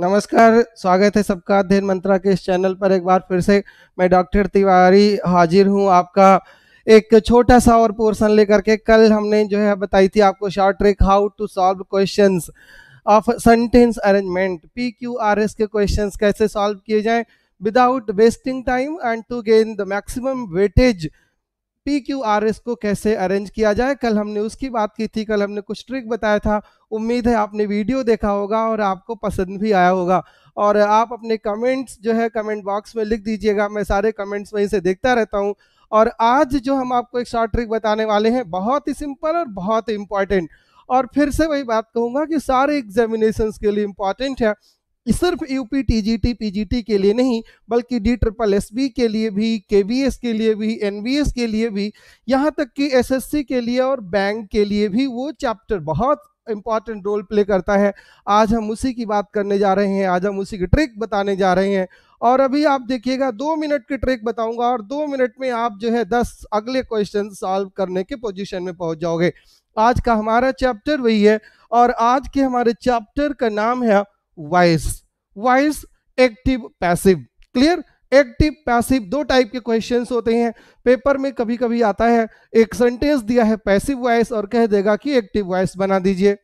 नमस्कार स्वागत है सबका अध्ययन मंत्रा के इस चैनल पर एक बार फिर से मैं डॉक्टर तिवारी हाजिर हूं आपका एक छोटा सा और पोर्सन लेकर के कल हमने जो है बताई थी आपको short trick how to solve questions of sentence arrangement P Q R S के क्वेश्चंस कैसे सॉल्व किए जाएं without wasting time and to gain the maximum weightage P Q R S को कैसे अरेंज किया जाए कल हमने उसकी बात की थी कल हमने कुछ ट्रिक बताया था उम्मीद है आपने वीडियो देखा होगा और आपको पसंद भी आया होगा और आप अपने कमेंट्स जो है कमेंट बॉक्स में लिख दीजिएगा मैं सारे कमेंट्स वहीं से देखता रहता हूँ और आज जो हम आपको एक शॉर्ट ट्रिक बताने वाले हैं बहुत ही सिंपल और बहुत ही इंपॉर्टेंट और फिर से वही बात कहूँगा कि सारे एग्जामिनेशन के लिए इम्पॉर्टेंट है सिर्फ यूपी टीजीटी पीजीटी के लिए नहीं बल्कि डी ट्रिपल एस बी के लिए भी एस के लिए भी एस के लिए भी यहाँ तक कि एसएससी के लिए और बैंक के लिए भी वो चैप्टर बहुत इम्पॉर्टेंट रोल प्ले करता है आज हम उसी की बात करने जा रहे हैं आज हम उसी की ट्रिक बताने जा रहे हैं और अभी आप देखिएगा दो मिनट की ट्रिक बताऊंगा और दो मिनट में आप जो है दस अगले क्वेश्चन सॉल्व करने के पोजीशन में पहुंच जाओगे आज का हमारा चैप्टर वही है और आज के हमारे चैप्टर का नाम है voice voice active passive clear active passive दो टाइप के क्वेश्चंस होते हैं पेपर में कभी कभी आता है एक सेंटेंस दिया है पैसिव वॉइस और कह देगा कि एक्टिव वॉइस बना दीजिए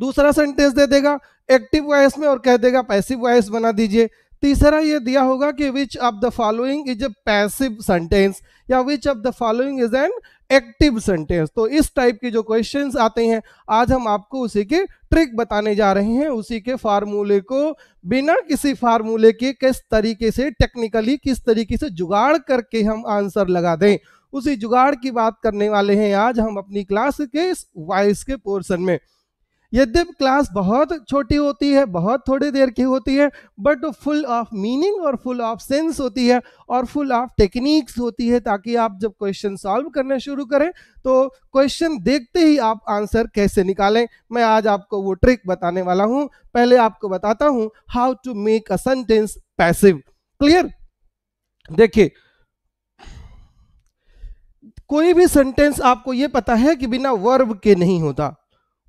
दूसरा सेंटेंस दे देगा एक्टिव वॉइस में और कह देगा पैसिव वॉइस बना दीजिए तीसरा ये दिया होगा कि which of the following is a passive sentence या which of the following is an active sentence तो इस टाइप के जो क्वेश्चंस आते हैं आज हम आपको उसी के ट्रिक बताने जा रहे हैं उसी के फार्मूले को बिना किसी फार्मूले के किस तरीके से टेक्निकली किस तरीके से जुगाड़ करके हम आंसर लगा दें उसी जुगाड़ की बात करने वाले हैं आज हम अपनी क्लास के वाइस के पोर्सन में यद्यप क्लास बहुत छोटी होती है बहुत थोड़ी देर की होती है बट फुल ऑफ मीनिंग और फुल ऑफ सेंस होती है और फुल ऑफ टेक्निक्स होती है ताकि आप जब क्वेश्चन सॉल्व करना शुरू करें तो क्वेश्चन देखते ही आप आंसर कैसे निकालें मैं आज आपको वो ट्रिक बताने वाला हूं पहले आपको बताता हूं how to make a sentence passive clear देखिए कोई भी सेंटेंस आपको ये पता है कि बिना वर्ब के नहीं होता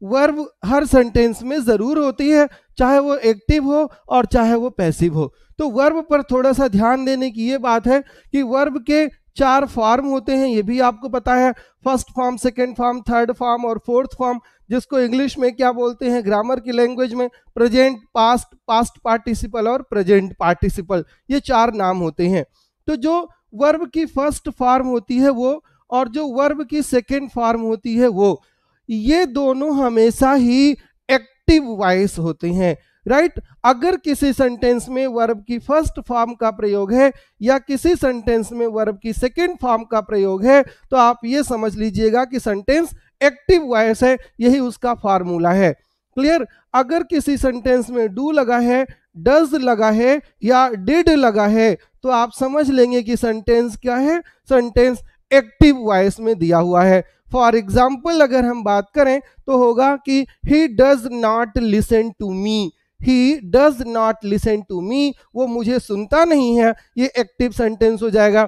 वर्ब हर सेंटेंस में ज़रूर होती है चाहे वो एक्टिव हो और चाहे वो पैसिव हो तो वर्ब पर थोड़ा सा ध्यान देने की ये बात है कि वर्ब के चार फॉर्म होते हैं ये भी आपको पता है first form second form third form और फोर्थ फॉर्म जिसको इंग्लिश में क्या बोलते हैं ग्रामर की लैंग्वेज में प्रेजेंट पास्ट पास्ट पार्टिसिपल और प्रेजेंट पार्टिसिपल ये चार नाम होते हैं तो जो वर्ब की फर्स्ट फॉर्म होती है वो और जो वर्ब की सेकेंड फॉर्म होती है वो ये दोनों हमेशा ही एक्टिव वॉइस होती हैं राइट right? अगर किसी सेंटेंस में वर्ब की फर्स्ट फॉर्म का प्रयोग है या किसी सेंटेंस में वर्ब की सेकंड फॉर्म का प्रयोग है तो आप ये समझ लीजिएगा कि सेंटेंस एक्टिव वॉइस है यही उसका फार्मूला है क्लियर अगर किसी सेंटेंस में डू लगा है डज लगा है या डिड लगा है तो आप समझ लेंगे कि सेंटेंस क्या है सेंटेंस एक्टिव वॉइस में दिया हुआ है फॉर एग्जाम्पल अगर हम बात करें तो होगा कि he does not listen to me he does not listen to me वो मुझे सुनता नहीं है ये एक्टिव सेंटेंस हो जाएगा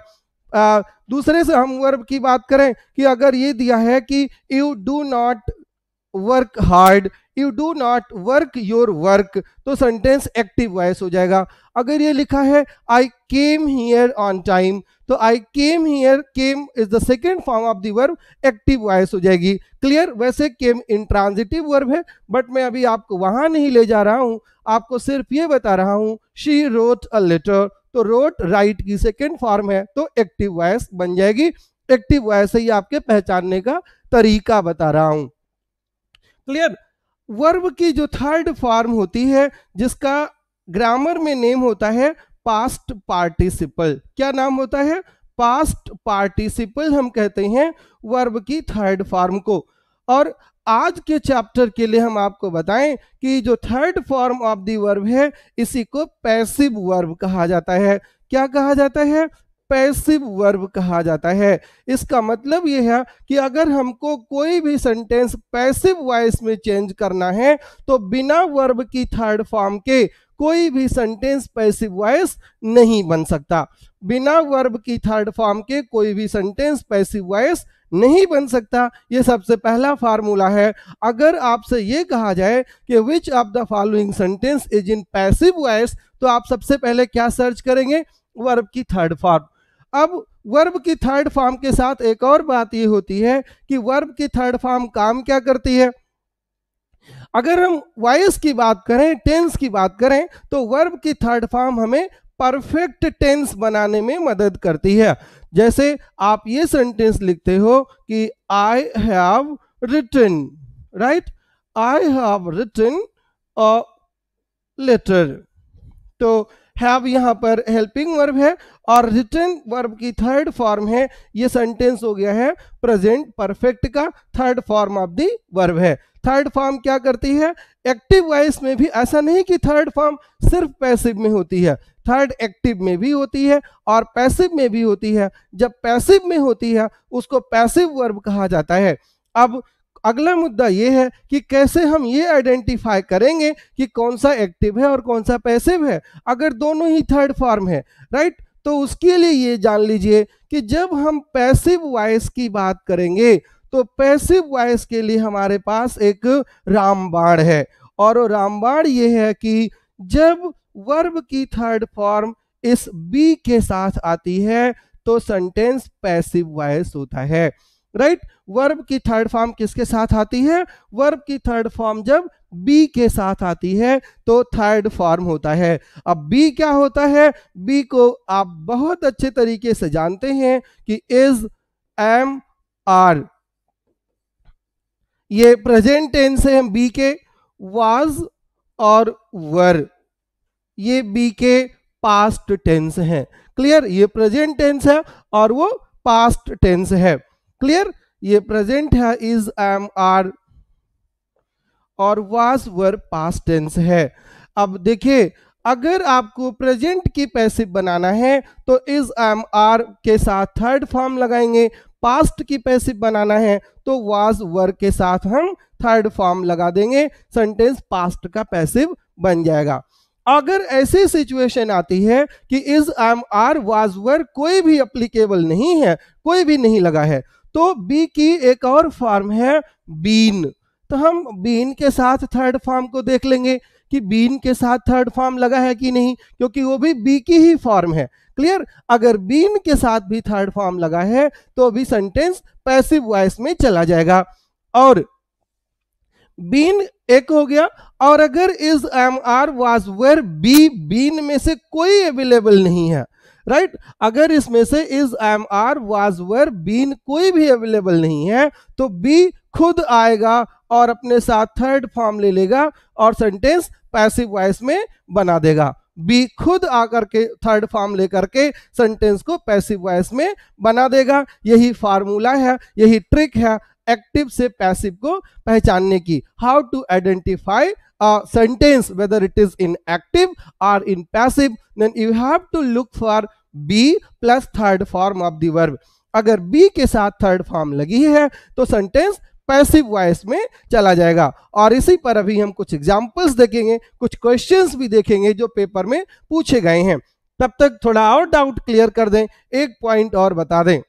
आ, दूसरे से हम वर्ब की बात करें कि अगर ये दिया है कि you do not work hard you do not work your work तो सेंटेंस एक्टिव वॉइस हो जाएगा अगर ये लिखा है I came here on time तो I came here came is the second form of the verb active voice हो जाएगी क्लियर वैसे केम इन ट्रांजिटिव वर्ब है बट मैं अभी आपको वहां नहीं ले जा रहा हूं आपको सिर्फ ये बता रहा हूं शी रोट अ लेटर तो रोट राइट की सेकेंड फॉर्म है तो एक्टिव वॉइस बन जाएगी एक्टिव वॉइस ही आपके पहचानने का तरीका बता रहा हूं क्लियर वर्ब की जो थर्ड फॉर्म होती है जिसका ग्रामर में नेम होता है पास्ट पार्टिसिपल क्या नाम होता है पास्ट पार्टिसिपल हम कहते हैं वर्ब की थर्ड फॉर्म को और आज के चैप्टर के लिए हम आपको बताएं कि जो third form of the verb है इसी को पैसिव वर्ब कहा जाता है क्या कहा जाता है पैसिव वर्ब कहा जाता है इसका मतलब यह है कि अगर हमको कोई भी सेंटेंस पैसिव वॉइस में चेंज करना है तो बिना वर्ब की थर्ड फॉर्म के कोई भी सेंटेंस पैसिव वॉइस नहीं बन सकता बिना वर्ब की थर्ड फॉर्म के कोई भी सेंटेंस पैसिव वॉइस नहीं बन सकता ये सबसे पहला फार्मूला है अगर आपसे ये कहा जाए कि which of the following sentence is in passive voice तो आप सबसे पहले क्या सर्च करेंगे वर्ब की थर्ड फॉर्म अब वर्ब की थर्ड फॉर्म के साथ एक और बात ये होती है कि वर्ब की थर्ड फॉर्म काम क्या करती है अगर हम वॉइस की बात करें टेंस की बात करें तो वर्ब की थर्ड फॉर्म हमें परफेक्ट टेंस बनाने में मदद करती है जैसे आप ये सेंटेंस लिखते हो कि I have written right I have written a letter तो हैव यहाँ पर हेल्पिंग वर्ब है और रिटर्न वर्ब की थर्ड फॉर्म है ये सेंटेंस हो गया है प्रेजेंट परफेक्ट का third form of the verb है थर्ड फॉर्म क्या करती है एक्टिव वॉइस में भी ऐसा नहीं कि थर्ड फॉर्म सिर्फ पैसिव में होती है थर्ड एक्टिव में भी होती है और पैसिव में भी होती है जब पैसिव में होती है उसको पैसिव वर्ब कहा जाता है अब अगला मुद्दा ये है कि कैसे हम ये आइडेंटिफाई करेंगे कि कौन सा एक्टिव है और कौन सा पैसिव है अगर दोनों ही थर्ड फॉर्म है राइट तो उसके लिए ये जान लीजिए कि जब हम पैसिव वॉइस की बात करेंगे तो पैसिव वॉइस के लिए हमारे पास एक रामबाण है और रामबाण ये है कि जब वर्ब की थर्ड फॉर्म इस बी के साथ आती है तो सेंटेंस पैसिव वॉइस होता है राइट right? वर्ब की थर्ड फॉर्म किसके साथ आती है वर्ब की थर्ड फॉर्म जब बी के साथ आती है तो थर्ड फॉर्म होता है अब बी क्या होता है बी को आप बहुत अच्छे तरीके से जानते हैं कि इज एम आर ये प्रेजेंट टेंस है बी के वाज और वर ये बी के पास्ट टेंस हैं क्लियर ये प्रेजेंट टेंस है और वो पास्ट टेंस है क्लियर ये प्रेजेंट है इज एम आर और वास वर पास टेंस है अब देखिए अगर आपको प्रेजेंट की पैसिव बनाना है तो इज एम आर के साथ थर्ड फॉर्म लगाएंगे पास्ट की पैसिव बनाना है तो वाज वर के साथ हम थर्ड फॉर्म लगा देंगे सेंटेंस पास्ट का पैसिव बन जाएगा अगर ऐसी सिचुएशन आती है कि is am are was were कोई भी अप्लीकेबल नहीं है कोई भी नहीं लगा है तो बी की एक और फॉर्म है बीन तो हम बीन के साथ थर्ड फॉर्म को देख लेंगे कि बीन के साथ थर्ड फॉर्म लगा है कि नहीं क्योंकि वो भी बी की ही फॉर्म है क्लियर अगर बीन के साथ भी थर्ड फॉर्म लगा है तो भी सेंटेंस पैसिव वॉइस में चला जाएगा और बीन एक हो गया और अगर is am are was were be been में से कोई अवेलेबल नहीं है राइट right? अगर इसमें से is am are was were been कोई भी अवेलेबल नहीं है तो बी खुद आएगा और अपने साथ थर्ड फॉर्म ले लेगा और सेंटेंस पैसिव वॉइस में बना देगा बी खुद आकर के थर्ड फॉर्म लेकर के सेंटेंस को पैसिव वॉइस में बना देगा यही फार्मूला है यही ट्रिक है एक्टिव से पैसिव को पहचानने की how to identify sentence whether it is in active active in passive then you have to look for be plus third form of of verb अगर बी के साथ थर्ड फॉर्म लगी है तो सेंटेंस पैसिव वॉइस में चला जाएगा और इसी पर अभी हम कुछ एग्जांपल्स देखेंगे कुछ क्वेश्चंस भी देखेंगे जो पेपर में पूछे गए हैं तब तक थोड़ा और डाउट क्लियर कर दें एक पॉइंट और बता दें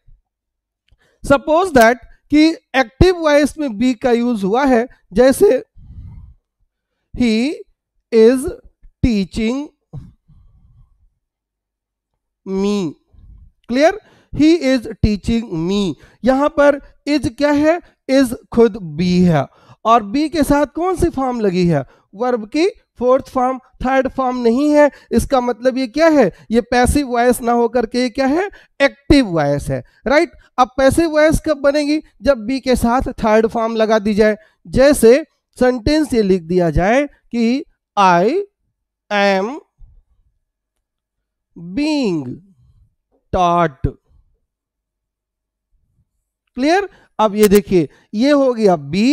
सपोज दैट कि एक्टिव वॉइस में बी का यूज हुआ है जैसे he is teaching me clear he is teaching me यहां पर इज क्या है इज खुद बी है और बी के साथ कौन सी फॉर्म लगी है वर्ब की फोर्थ फॉर्म थर्ड फॉर्म नहीं है इसका मतलब ये क्या है ये पैसिव वॉयस ना होकर के ये क्या है एक्टिव वॉयस है राइट अब पैसिव वॉयस कब बनेगी जब बी के साथ थर्ड फॉर्म लगा दी जाए जैसे सेंटेंस ये लिख दिया जाए कि I am being taught clear अब ये देखिए ये हो गया बी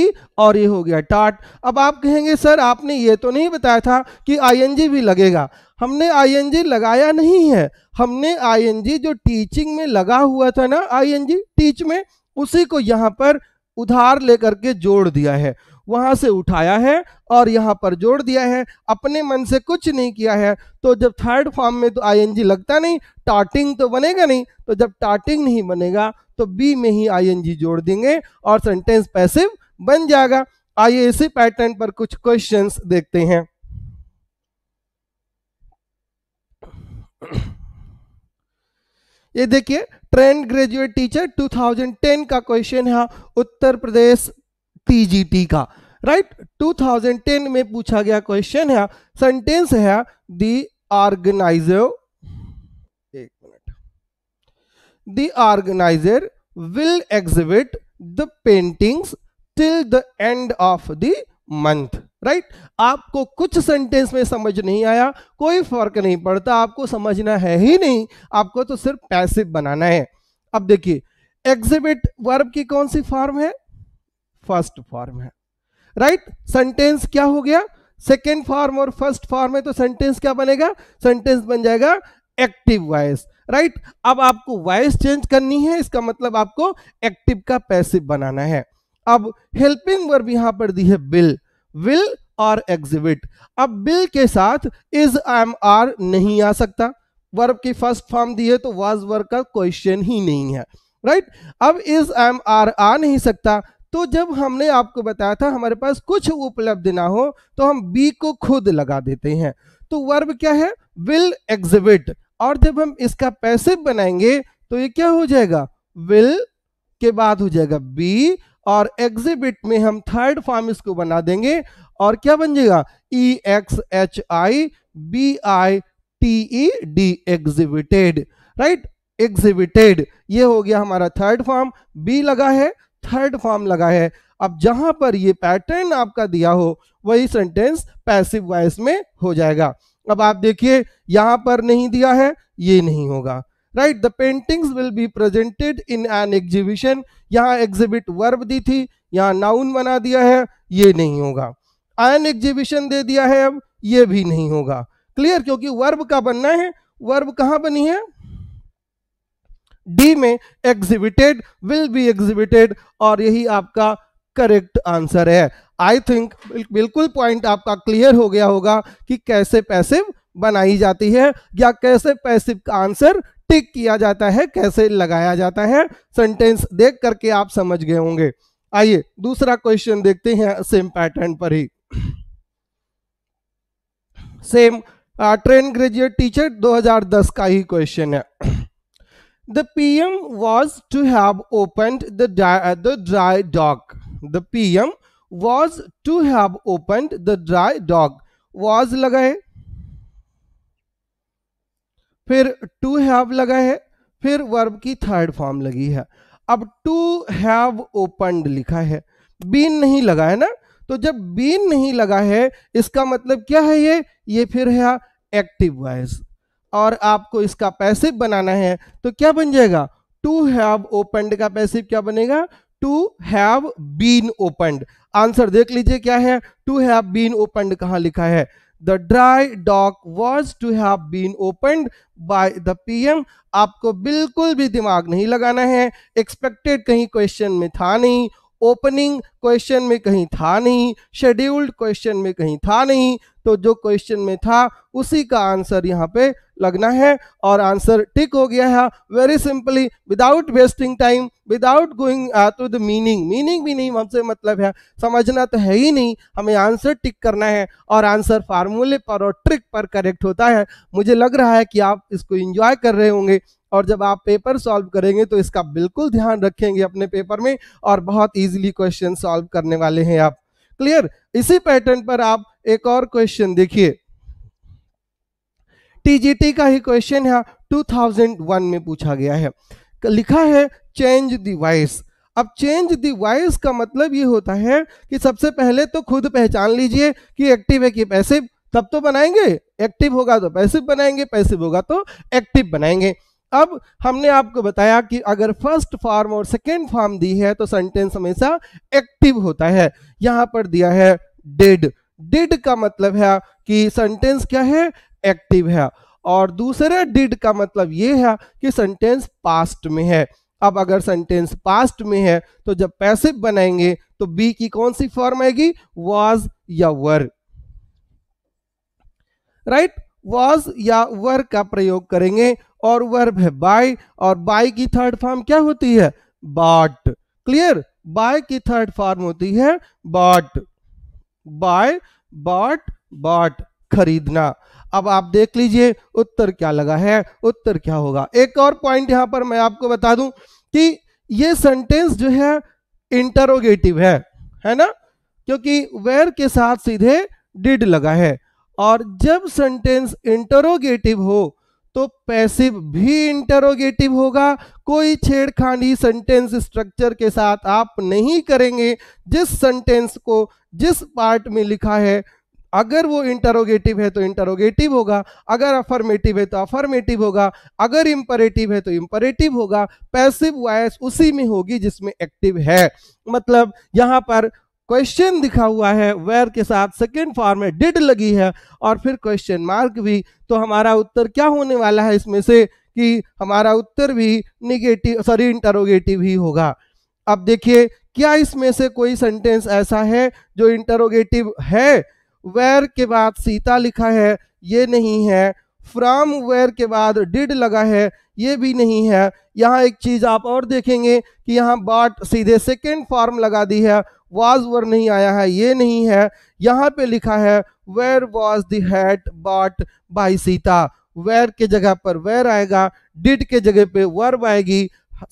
और ये हो गया टाट अब आप कहेंगे सर आपने ये तो नहीं बताया था कि आईएनजी भी लगेगा हमने आईएनजी लगाया नहीं है हमने आईएनजी जो टीचिंग में लगा हुआ था ना आईएनजी टीच में उसी को यहाँ पर उधार लेकर के जोड़ दिया है वहां से उठाया है और यहाँ पर जोड़ दिया है अपने मन से कुछ नहीं किया है तो जब थर्ड फॉर्म में तो आईएनजी लगता नहीं टाटिंग तो बनेगा नहीं तो जब टाटिंग नहीं बनेगा तो बी में ही आईएनजी जोड़ देंगे और सेंटेंस पैसिव बन जाएगा आइए इसी पैटर्न पर कुछ क्वेश्चंस देखते हैं ये देखिए ट्रेंड ग्रेजुएट टीचर 2010 का क्वेश्चन है उत्तर प्रदेश टीजीटी का राइट right? 2010 में पूछा गया क्वेश्चन है सेंटेंस है the organizer the organizer will exhibit the paintings till the end of the month right right? आपको कुछ सेंटेंस में समझ नहीं आया कोई फर्क नहीं पड़ता आपको समझना है ही नहीं आपको तो सिर्फ पैसिव बनाना है अब देखिए एग्जिबिट वर्ब की कौन सी फॉर्म है फर्स्ट फॉर्म है राइट right? सेंटेंस क्या हो गया सेकेंड फॉर्म और फर्स्ट फॉर्म है तो सेंटेंस क्या बनेगा सेंटेंस बन जाएगा एक्टिव वॉइस राइट अब आपको वॉइस चेंज करनी है इसका मतलब आपको एक्टिव का पैसिव बनाना है अब हेल्पिंग वर्ब यहां पर दी है बिल विल और एग्जिबिट अब बिल के साथ इज एम आर नहीं आ सकता वर्ब की फर्स्ट फॉर्म दी है तो वाज वर्ब का क्वेश्चन ही नहीं है राइट right? अब इज एम आर आ नहीं सकता तो जब हमने आपको बताया था हमारे पास कुछ उपलब्ध ना हो तो हम बी को खुद लगा देते हैं तो वर्ब क्या है विल एग्जिबिट और जब हम इसका पैसिव बनाएंगे तो ये क्या हो जाएगा विल के बाद हो जाएगा बी और एग्जिबिट में हम थर्ड फॉर्म इसको बना देंगे और क्या बन जाएगा E X H I B I T E D exhibited right exhibited ये हो गया हमारा थर्ड फॉर्म बी लगा है थर्ड फॉर्म लगा है अब जहां पर ये पैटर्न आपका दिया हो वही सेंटेंस पैसिव वॉइस में हो जाएगा अब आप देखिए यहां पर नहीं दिया है ये नहीं होगा right the paintings will be presented in an exhibition यहाँ एग्जिबिट वर्ब दी थी यहाँ नाउन बना दिया है ये नहीं होगा एन एग्जीबिशन दे दिया है अब ये भी नहीं होगा क्लियर क्योंकि वर्ब का बनना है वर्ब कहा बनी है डी में एग्जिबिटेड विल बी एग्जिबिटेड और यही आपका करेक्ट आंसर है आई थिंक बिल्कुल पॉइंट आपका क्लियर हो गया होगा कि कैसे पैसिव बनाई जाती है या कैसे पैसिव का आंसर टिक किया जाता है कैसे लगाया जाता है सेंटेंस देख करके आप समझ गए होंगे आइए दूसरा क्वेश्चन देखते हैं सेम पैटर्न पर ही सेम ट्रेन ग्रेजुएट टीचर 2010 का ही क्वेश्चन है the PM was to have open the dry dock the PM was to have open the dry dog was लगा है फिर टू हैव लगा है फिर वर्ब की थर्ड फॉर्म लगी है अब टू हैव ओपन लिखा है बीन नहीं लगा है ना तो जब बीन नहीं लगा है इसका मतलब क्या है ये ये फिर है एक्टिव वॉइस और आपको इसका पैसिव बनाना है तो क्या बन जाएगा टू हैव ओपनड का पैसिव क्या बनेगा to have been opened answer देख लीजिए क्या है टू हैव बीन ओपनड कहां लिखा है the dry dock was to have been open by the PM आपको बिल्कुल भी दिमाग नहीं लगाना है एक्सपेक्टेड कहीं क्वेश्चन में था नहीं ओपनिंग क्वेश्चन में कहीं था नहीं शेड्यूल्ड क्वेश्चन में कहीं था नहीं तो जो क्वेश्चन में था उसी का आंसर यहाँ पे लगना है और आंसर टिक हो गया है very simply without wasting time without going to the meaning meaning भी नहीं हमसे मतलब है समझना तो है ही नहीं हमें आंसर टिक करना है और आंसर फार्मूले पर और ट्रिक पर करेक्ट होता है मुझे लग रहा है कि आप इसको इंजॉय कर रहे होंगे और जब आप पेपर सॉल्व करेंगे तो इसका बिल्कुल ध्यान रखेंगे अपने पेपर में और बहुत ईजिली क्वेश्चन सॉल्व करने वाले हैं आप क्लियर इसी पैटर्न पर आप एक और क्वेश्चन देखिए टीजीटी का ही क्वेश्चन है 2001 में पूछा गया है लिखा है चेंज दी वॉइस अब चेंज दी वॉइस का मतलब ये होता है कि सबसे पहले तो खुद पहचान लीजिए कि एक्टिव है कि पैसिव तब तो बनाएंगे एक्टिव होगा तो पैसिव बनाएंगे पैसिव होगा तो एक्टिव बनाएंगे अब हमने आपको बताया कि अगर फर्स्ट फॉर्म और सेकेंड फॉर्म दी है तो सेंटेंस हमेशा एक्टिव होता है यहां पर दिया है डिड डिड का मतलब है कि सेंटेंस क्या है एक्टिव है और दूसरा डिड का मतलब यह है कि सेंटेंस पास्ट में है अब अगर सेंटेंस पास्ट में है तो जब पैसिव बनाएंगे तो बी की कौन सी फॉर्म आएगी वाज या वर राइट वाज वॉज या वर का प्रयोग करेंगे और वर्ब है बाय और बाय की थर्ड फॉर्म क्या होती है बाट क्लियर बाय की थर्ड फॉर्म होती है बाट बाय बाट बाट खरीदना अब आप देख लीजिए उत्तर क्या लगा है उत्तर क्या होगा एक और पॉइंट यहां पर मैं आपको बता दूं कि ये सेंटेंस जो है इंटरोगेटिव है है ना क्योंकि वेर के साथ सीधे डिड लगा है और जब सेंटेंस इंटरोगेटिव हो तो पैसिव भी इंटरोगेटिव होगा कोई छेड़खानी सेंटेंस स्ट्रक्चर के साथ आप नहीं करेंगे जिस सेंटेंस को जिस पार्ट में लिखा है अगर वो इंटरोगेटिव है तो इंटरोगेटिव होगा अगर अफर्मेटिव है तो अफर्मेटिव होगा अगर इंपरेटिव है तो इंपरेटिव होगा पैसिव वॉयस उसी में होगी जिसमें एक्टिव है मतलब यहां पर क्वेश्चन दिखा हुआ है वेर के साथ सेकेंड फॉर्म में डिड लगी है और फिर क्वेश्चन मार्क भी तो हमारा उत्तर क्या होने वाला है इसमें से कि हमारा उत्तर भी निगेटिव सॉरी इंटरोगेटिव ही होगा अब देखिए क्या इसमें से कोई सेंटेंस ऐसा है जो इंटरोगेटिव है वेर के बाद सीता लिखा है ये नहीं है फ्रॉम वेयर के बाद डिड लगा है ये भी नहीं है यहाँ एक चीज़ आप और देखेंगे कि यहाँ बॉट सीधे सेकेंड फॉर्म लगा दी है वाज वर नहीं आया है ये नहीं है यहाँ पे लिखा है where was that hat bought by Sita where के जगह पर वेयर आएगा डिड के जगह पे वर्ब आएगी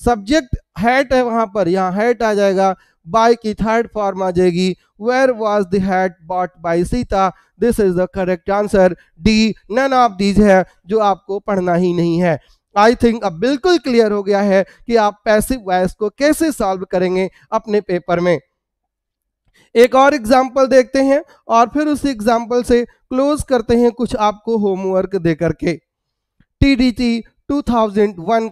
सब्जेक्ट हैट है वहाँ पर यहाँ हैट आ जाएगा बाय की थर्ड फॉर्म आ जाएगी where was the hat bought by Sita this is the correct answer D none of these है जो आपको पढ़ना ही नहीं है आई थिंक अब बिल्कुल क्लियर हो गया है कि आप पैसिव वॉयस को कैसे सॉल्व करेंगे अपने पेपर में एक और एग्जाम्पल देखते हैं और फिर उस एग्जाम्पल से क्लोज करते हैं कुछ आपको होमवर्क दे करके टी डी टी टू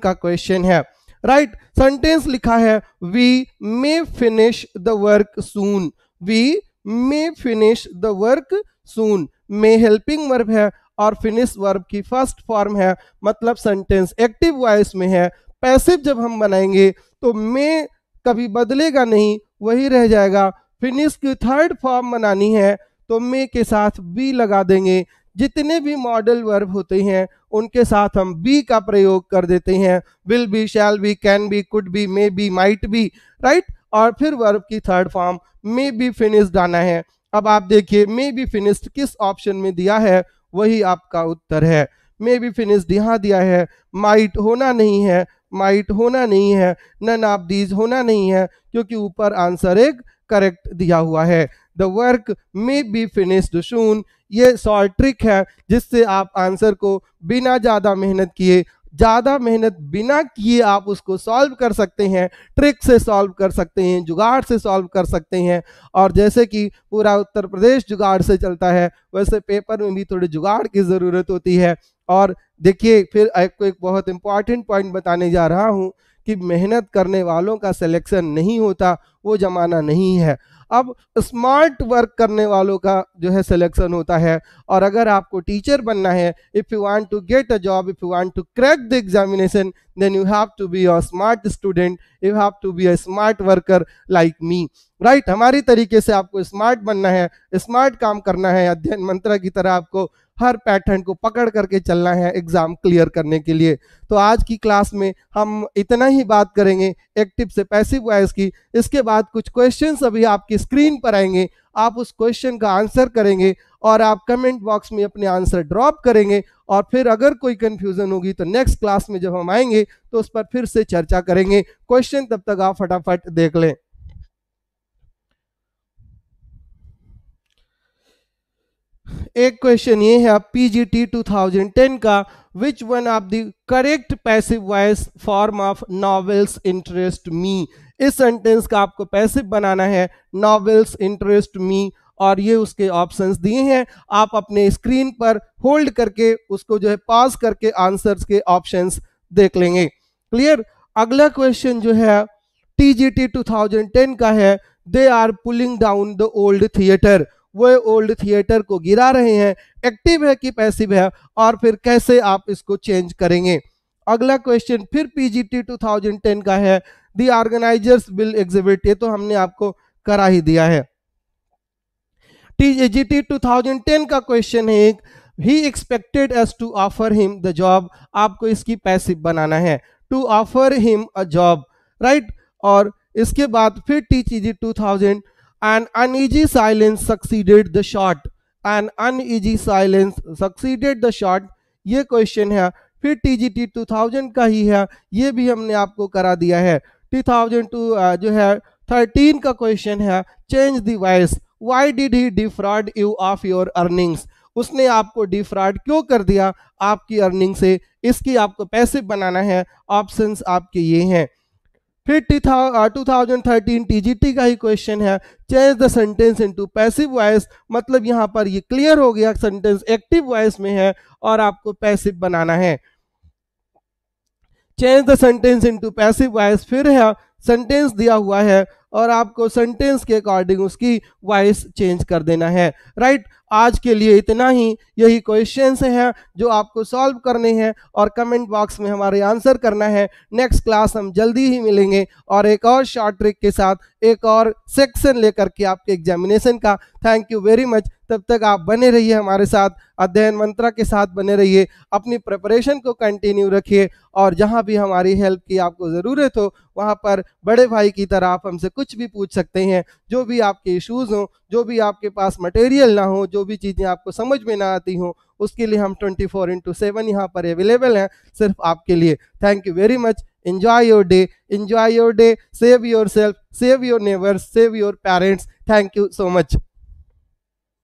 का क्वेश्चन है राइट right, सेंटेंस लिखा है we may finish the work soon we may finish the work soon may helping verb है और फिनिश वर्ब की फर्स्ट फॉर्म है मतलब सेंटेंस एक्टिव वॉइस में है पैसिव जब हम बनाएंगे तो मे कभी बदलेगा नहीं वही रह जाएगा फिनिश की थर्ड फॉर्म बनानी है तो मे के साथ बी लगा देंगे जितने भी मॉडल वर्ब होते हैं उनके साथ हम बी का प्रयोग कर देते हैं will be shall be can be could be may be might be right और फिर वर्ब की third form may be finished आना है अब आप देखिए मे बी फिनिश्ड किस ऑप्शन में दिया है वही आपका उत्तर है मे बी फिनिश्ड यहाँ दिया है माइट होना नहीं है माइट होना नहीं है नन ऑफ दीज होना नहीं है क्योंकि ऊपर आंसर एक करेक्ट दिया हुआ है the work may be finished soon ये शॉर्ट ट्रिक है जिससे आप आंसर को बिना ज़्यादा मेहनत किए ज़्यादा मेहनत बिना किए आप उसको सॉल्व कर सकते हैं ट्रिक से सॉल्व कर सकते हैं जुगाड़ से सॉल्व कर सकते हैं और जैसे कि पूरा उत्तर प्रदेश जुगाड़ से चलता है वैसे पेपर में भी थोड़ी जुगाड़ की ज़रूरत होती है और देखिए फिर आपको एक बहुत इम्पॉर्टेंट पॉइंट बताने जा रहा हूँ कि मेहनत करने वालों का सिलेक्शन नहीं होता वो ज़माना नहीं है अब स्मार्ट वर्क करने वालों का जो है सिलेक्शन होता है और अगर आपको टीचर बनना है if you want to get a job if you want to crack the examination then you have to be a smart student you have to be a smart worker like me right हमारी तरीके से आपको smart बनना है smart काम करना है अध्ययन मंत्र की तरह आपको हर पैटर्न को पकड़ करके चलना है एग्ज़ाम क्लियर करने के लिए तो आज की क्लास में हम इतना ही बात करेंगे एक्टिव से पैसिव वॉइस की इसके बाद कुछ क्वेश्चन अभी आपकी स्क्रीन पर आएंगे आप उस क्वेश्चन का आंसर करेंगे और आप कमेंट बॉक्स में अपने आंसर ड्रॉप करेंगे और फिर अगर कोई कन्फ्यूज़न होगी तो नेक्स्ट क्लास में जब हम आएंगे तो उस पर फिर से चर्चा करेंगे क्वेश्चन तब तक आप फटाफट देख लें एक क्वेश्चन ये है आप पीजीटी 2010 का which one of the correct passive voice form of novels interest me इस सेंटेंस का आपको पैसिव बनाना है नॉवेल्स इंटरेस्ट मी और ये उसके ऑप्शंस दिए हैं आप अपने स्क्रीन पर होल्ड करके उसको जो है पॉज करके आंसर्स के ऑप्शंस देख लेंगे क्लियर अगला क्वेश्चन जो है टीजीटी 2010 का है they are pulling down the old theatre वो ओल्ड थिएटर को गिरा रहे हैं एक्टिव है कि पैसिव है और फिर कैसे आप इसको चेंज करेंगे अगला क्वेश्चन फिर पीजीटी 2010 का है दी ऑर्गेनाइजर्स बिल एग्जिबिट ये तो हमने आपको करा ही दिया है टीजीटी 2010 का क्वेश्चन है एक ही expected as to offer him the job आपको इसकी पैसिव बनाना है to offer him a job right और इसके बाद फिर T two thousand An uneasy silence succeeded the shot. An uneasy silence succeeded the shot. ये question है फिर TGT 2000 का ही है ये भी हमने आपको करा दिया है 2002 जो है 13 का क्वेश्चन है change the voice why did he defraud you of your earnings उसने आपको डिफ्रॉड क्यों कर दिया आपकी अर्निंग से इसकी आपको पैसे बनाना है ऑप्शंस आपके ये हैं फिर टू थाउजेंड थर्टीन टीजीटी का ही क्वेश्चन है change the sentence into passive voice मतलब यहाँ पर ये क्लियर हो गया सेंटेंस एक्टिव वॉइस में है और आपको पैसिव बनाना है change the sentence into passive voice फिर है सेंटेंस दिया हुआ है और आपको सेंटेंस के अकॉर्डिंग उसकी वॉइस चेंज कर देना है राइट right? आज के लिए इतना ही यही क्वेश्चन हैं जो आपको सॉल्व करने हैं और कमेंट बॉक्स में हमारे आंसर करना है नेक्स्ट क्लास हम जल्दी ही मिलेंगे और एक और शॉर्ट ट्रिक के साथ एक और सेक्शन लेकर के आपके एग्जामिनेशन का थैंक यू वेरी मच तब तक आप बने रहिए हमारे साथ अध्ययन मंत्रा के साथ बने रहिए अपनी प्रिपरेशन को कंटिन्यू रखिए और जहाँ भी हमारी हेल्प की आपको ज़रूरत हो वहाँ पर बड़े भाई की तरह आप हमसे कुछ भी पूछ सकते हैं जो भी आपके इश्यूज़ हों जो भी आपके पास मटेरियल ना हो जो भी चीज़ें आपको समझ में ना आती हों उसके लिए हम ट्वेंटी फोर इंटू सेवन यहाँ पर अवेलेबल हैं सिर्फ आपके लिए thank you very much enjoy your day enjoy your day save yourself save your neighbours save your parents thank you so much